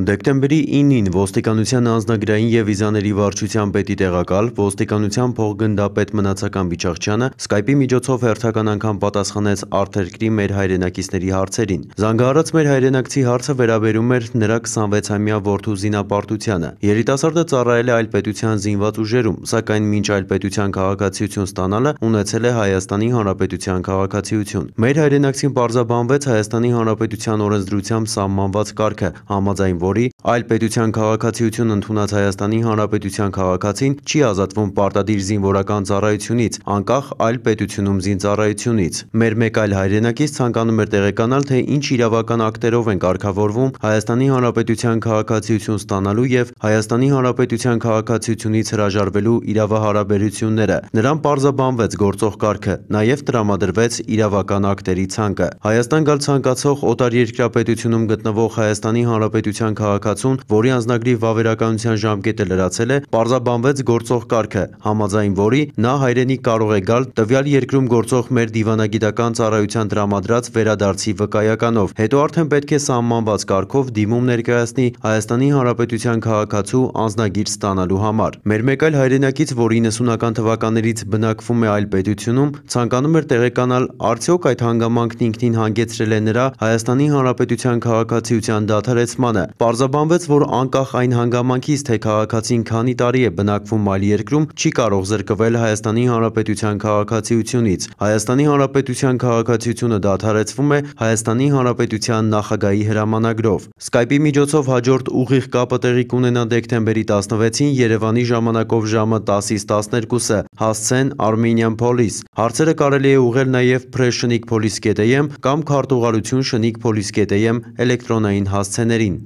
Դեկտեմբերի 9-ին ոստիկանության անձնագրային և իզաների վարջության պետի տեղակալ, ոստիկանության փողգնդապետ Մնացական Բիչախչյանը սկայպի միջոցով հերթական անգամ պատասխանեց արդերկրի մեր հայրենակիցների հարցերին։ Զանգահարած մեր հայրենակցի հարցը վերաբերում էր նրա 26-ամյա որդու զինապարտությանը։ Երիտասարդը ծառայել է այլ պետության զինված ուժերում, սակայն մինչ այլ պետության քաղաքացիություն ստանալը ունեցել է Հայաստանի Հանրապետության քաղաքացիություն։ Մեր հայրենակցին պարզաբանվեց Հայաստանի Հանրապետության օրենսդրությամբ սահմանված կարգը, համաձայն vody Այլ պետության քաղաքացիություն ընդունած Հայաստանի Հանրապետության քաղաքացին չի ազատվում պարտադիր զինվորական ծառայությունից, անկախ այլ պետությունում զինծառայությունից։ Մեր մեկ այլ հայրենակից ցանկանում էր տեղեկանալ, թե ինչ իրավական ակտերով են կարգավորվում Հայաստանի Հանրապետության քաղաքացիություն ստանալու եւ Հայաստանի Հանրապետության քաղաքացիությունից հրաժարվելու իրավահարաբերությունները։ Նրան պարզաբանվեց գործող կարգը, նաեւ տրամադրվեց իրավական ակտերի ցանկը։ Հայաստան գալ ցանկացող օտարերկրյա պետությունում գտնվող Հայաստանի Հանրապետության քաղաքացիություն քաղաքացուն, որի անձնագրի վավերականության ժամկետը լրացել է, պարզաբանվեց գործող կարգը, համաձայն որի նա հայրենիք կարող է գալ տվյալ երկրում գործող մեր դիվանագիտական ծառայության տրամադրած վերադարձի վկայականով։ Հետո արդեն պետք է սահմանված կարգով դիմում ներկայացնի Հայաստանի Հանրապետության քաղաքացու անձնագիր ստանալու համար։ Մեր մեկ այլ հայրենակից, որ 90-ական թվականներից բնակվում է այլ պետությունում, ցանկանում էր տեղեկանալ արդյոք այդ հանգամանքն ինքնին հանգեցրել է նրա Հայաստանի Հանրապետության քաղաքացիության դադարեցմանը։ Պարզաբան Պահպանվեց, որ անկախ այն հանգամանքից, թե քաղաքացին քանի տարի է բնակվում այլ երկրում, չի կարող զրկվել Հայաստանի Հանրապետության քաղաքացիությունից։ Հայաստանի Հանրապետության քաղաքացիությունը դադարեցվում է Հայաստանի Հանրապետության նախագահի հրամանագրով։ Skype-ի միջոցով հաջորդ ուղիղ կապը տեղի կունենա դեկտեմբերի 16-ին Երևանի ժամանակով ժամը 10-ից 12-ը հասցեն Armenian Police։ Հարցերը կարելի է ուղղել նաև presshnik.police.am կամ քարտուղարություն շնիկ.police.am էլեկտրոնային հասցեներին։